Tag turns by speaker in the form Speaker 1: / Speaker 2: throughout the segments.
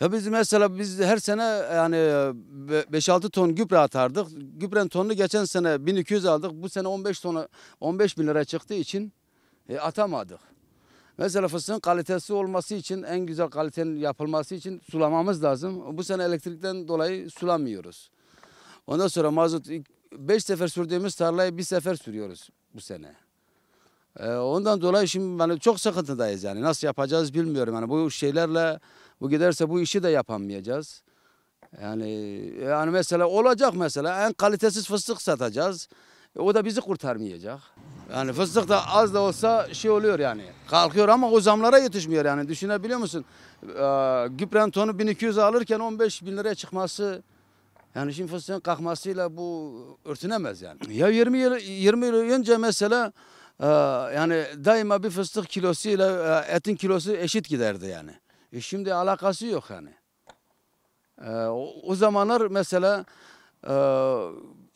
Speaker 1: Ya biz mesela biz her sene yani 5-6 ton gübre atardık. Gübren tonunu geçen sene 1200 aldık. Bu sene 15 tonu 15 bin lira çıktığı için e, atamadık. Mesela fıstığın kalitesi olması için en güzel kalitenin yapılması için sulamamız lazım. Bu sene elektrikten dolayı sulamıyoruz. Ondan sonra mazot 5 sefer sürdüğümüz tarlayı bir sefer sürüyoruz bu sene. Ee, ondan dolayı şimdi yani çok sıkıntıdayız yani. Nasıl yapacağız bilmiyorum. Yani bu şeylerle bu giderse bu işi de yapamayacağız. Yani yani mesela olacak mesela en kalitesiz fıstık satacağız. E, o da bizi kurtarmayacak. Yani fıstık da az da olsa şey oluyor yani. Kalkıyor ama o zamlara yetişmiyor yani. Düşünebiliyor musun? Ee, gübren tonu 1200 alırken 15 bin liraya çıkması yani şimdi fıstığın kalkmasıyla bu örtünemez yani. Ya 20 yıl, 20 yıl önce mesela e, yani daima bir fıstık kilosuyla e, etin kilosu eşit giderdi yani. E şimdi alakası yok yani. E, o, o zamanlar mesela e,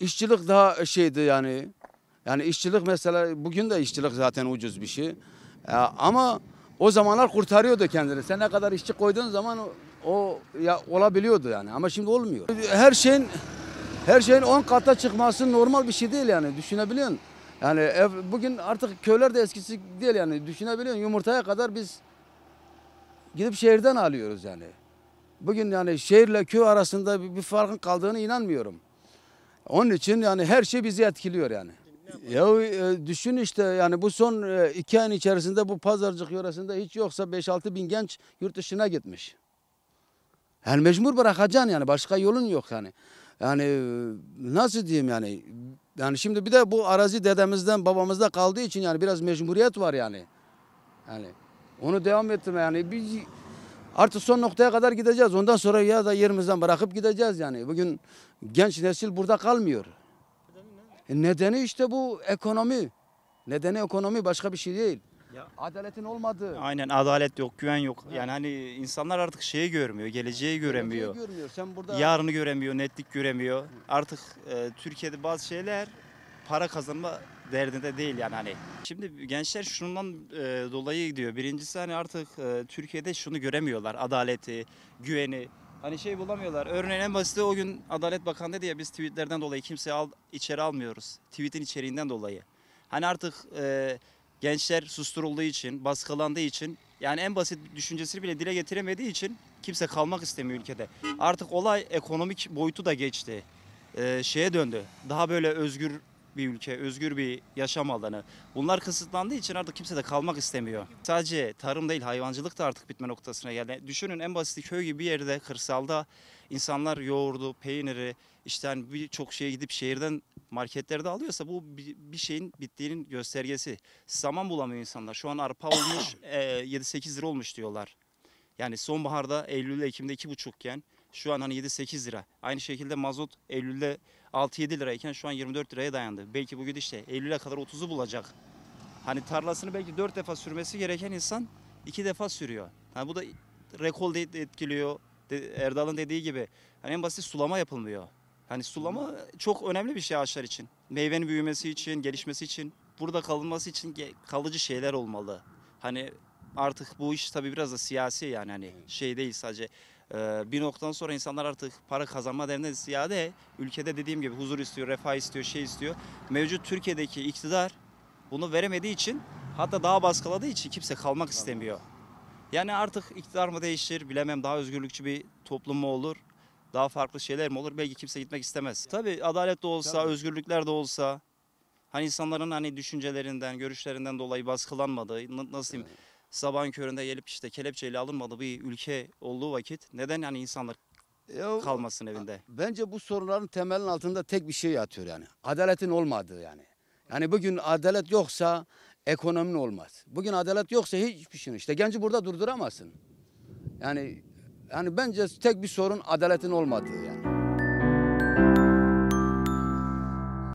Speaker 1: işçilik daha şeydi yani. Yani işçilik mesela bugün de işçilik zaten ucuz bir şey. E, ama o zamanlar kurtarıyordu kendini. Sen ne kadar işçi koyduğun zaman o ya, olabiliyordu yani ama şimdi olmuyor. Her şeyin her şeyin 10 kata çıkması normal bir şey değil yani düşünebiliyorsun. Yani ev, bugün artık köyler de eskisi değil yani düşünebiliyorsun yumurtaya kadar biz gidip şehirden alıyoruz yani. Bugün yani şehirle köy arasında bir, bir farkın kaldığını inanmıyorum. Onun için yani her şey bizi etkiliyor yani. Ya e, düşün işte yani bu son e, iki ayın içerisinde bu pazarcık yöresinde hiç yoksa 5-6 bin genç yurt dışına gitmiş. Yani mecbur bırakacaksın yani başka yolun yok yani. Yani e, nasıl diyeyim yani. Yani şimdi bir de bu arazi dedemizden babamızda kaldığı için yani biraz mecburiyet var yani. Yani onu devam ettim yani. Biz artık son noktaya kadar gideceğiz. Ondan sonra ya da yerimizden bırakıp gideceğiz yani. Bugün genç nesil burada kalmıyor. Nedeni, ne? Nedeni işte bu ekonomi. Nedeni ekonomi başka bir şey değil.
Speaker 2: Ya. Adaletin olmadığı. Aynen adalet yok, güven yok. Yani, yani hani insanlar artık şeyi görmüyor, geleceği göremiyor. Geleceği görmüyor. Sen burada yarını göremiyor, netlik göremiyor. Artık e, Türkiye'de bazı şeyler para kazanma derdinde değil yani hani. Şimdi gençler şundan e, dolayı gidiyor. Birincisi hani artık e, Türkiye'de şunu göremiyorlar. Adaleti, güveni. Hani şey bulamıyorlar. Örneğin en basiti o gün Adalet Bakanı dedi ya biz tweetlerden dolayı kimseyi al, içeri almıyoruz. Tweetin içeriğinden dolayı. Hani artık e, gençler susturulduğu için, baskılandığı için yani en basit düşüncesini bile dile getiremediği için kimse kalmak istemiyor ülkede. Artık olay ekonomik boyutu da geçti. E, şeye döndü. Daha böyle özgür bir ülke, özgür bir yaşam alanı. Bunlar kısıtlandığı için artık kimse de kalmak istemiyor. Sadece tarım değil hayvancılık da artık bitme noktasına geldi. Düşünün en basit köy gibi bir yerde kırsalda insanlar yoğurdu, peyniri, işte hani birçok şeye gidip şehirden marketlerde alıyorsa bu bir şeyin bittiğinin göstergesi. Zaman bulamıyor insanlar. Şu an arpa olmuş 7-8 e, lira olmuş diyorlar. Yani sonbaharda Eylül Ekim'de 2,5 iken şu an hani 7-8 lira. Aynı şekilde mazot Eylül'de 6-7 lirayken şu an 24 liraya dayandı. Belki bugün işte Eylül'e kadar 30'u bulacak. Hani tarlasını belki 4 defa sürmesi gereken insan 2 defa sürüyor. Hani bu da rekol de etkiliyor. Erdal'ın dediği gibi hani en basit sulama yapılmıyor. Hani sulama çok önemli bir şey ağaçlar için. Meyvenin büyümesi için, gelişmesi için, burada kalınması için kalıcı şeyler olmalı. Hani artık bu iş tabii biraz da siyasi yani hani şey değil sadece bir noktadan sonra insanlar artık para kazanma derinden ziyade ülkede dediğim gibi huzur istiyor, refah istiyor, şey istiyor. Mevcut Türkiye'deki iktidar bunu veremediği için hatta daha baskıladığı için kimse kalmak istemiyor. Yani artık iktidar mı değişir bilemem daha özgürlükçü bir toplum mu olur? Daha farklı şeyler mi olur? Belki kimse gitmek istemez. Tabii adalet de olsa, Tabii. özgürlükler de olsa hani insanların hani düşüncelerinden, görüşlerinden dolayı baskılanmadığı, nasıl diyeyim? Evet sabahın köründe gelip işte kelepçeyle alınmadığı bir ülke olduğu vakit neden yani insanlar ya, kalmasın evinde?
Speaker 1: Bence bu sorunların temelin altında tek bir şey yatıyor yani. Adaletin olmadığı yani. Yani bugün adalet yoksa ekonomin olmaz. Bugün adalet yoksa hiçbir şey işte genci burada durduramazsın. Yani yani bence tek bir sorun adaletin olmadığı yani.